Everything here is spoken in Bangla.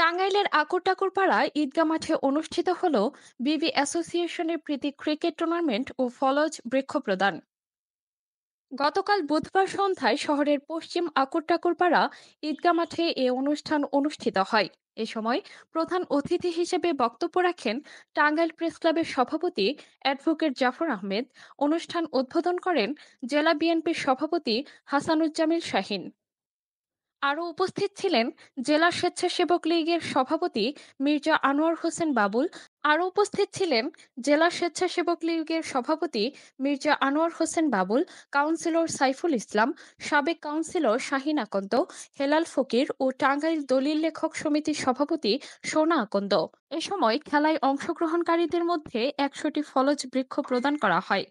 টাঙ্গাইলের আকরটাকর পাড়া ঈদগা মাঠে অনুষ্ঠিত হল বিবি অ্যাসোসিয়েশনের প্রীতি ক্রিকেট টুর্নামেন্ট ও ফলজ বৃক্ষ প্রদান গতকাল বুধবার সন্ধ্যায় শহরের পশ্চিম আকরটাকর পাড়া ঈদগা মাঠে এ অনুষ্ঠান অনুষ্ঠিত হয় এ সময় প্রধান অতিথি হিসেবে বক্তব্য রাখেন টাঙ্গাইল প্রেস ক্লাবের সভাপতি অ্যাডভোকেট জাফর আহমেদ অনুষ্ঠান উদ্বোধন করেন জেলা বিএনপির সভাপতি হাসানুজ্জামিল শাহিন আরও উপস্থিত ছিলেন জেলা স্বেচ্ছাসেবক লীগের সভাপতি মির্জা আনোয়ার হোসেন বাবুল আরও উপস্থিত ছিলেন জেলা স্বেচ্ছাসেবক লীগের সভাপতি মির্জা আনোয়ার হোসেন বাবুল কাউন্সিলর সাইফুল ইসলাম সাবেক কাউন্সিলর শাহিন আকন্দ হেলাল ফকির ও টাঙ্গাইল দলিল লেখক সমিতির সভাপতি সোনা আকন্দ এ সময় খেলায় অংশগ্রহণকারীদের মধ্যে একশোটি ফলজ বৃক্ষ প্রদান করা হয়